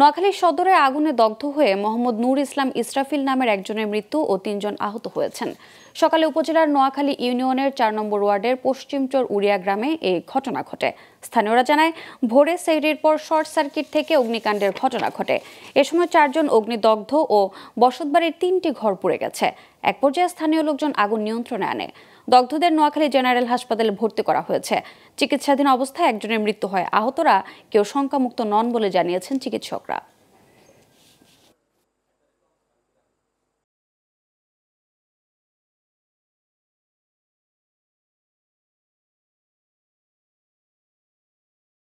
নোয়াখালী সদরে আগুনে দগ্ধ হয়ে মোহাম্মদ নূর ইসলাম ইসরাফিল নামের একজনের মৃত্যু ও তিনজন আহত হয়েছেন সকালে উপজেলার নোয়াখালী ইউনিয়নের চার নম্বর ওয়ার্ডের পশ্চিমচর উড়িয়া গ্রামে এই ঘটনা ঘটে স্থানীয়রা জানায় ভোরে সেইরির পর শর্ট সার্কিট থেকে অগ্নিকাণ্ডের ঘটনা ঘটে এ সময় চারজন অগ্নিদগ্ধ ও বসতবাড়ির তিনটি ঘর পুড়ে গেছে এক পর্যায়ে স্থানীয় লোকজন আগুন নিয়ন্ত্রণে আনে দগ্ধদের নোয়াখালী জেনারেল হাসপাতালে ভর্তি করা হয়েছে চিকিৎসাধীন অবস্থায় একজনের মৃত্যু হয় আহতরা কেউ শঙ্কামুক্ত নন বলে জানিয়েছেন চিকিৎসকরা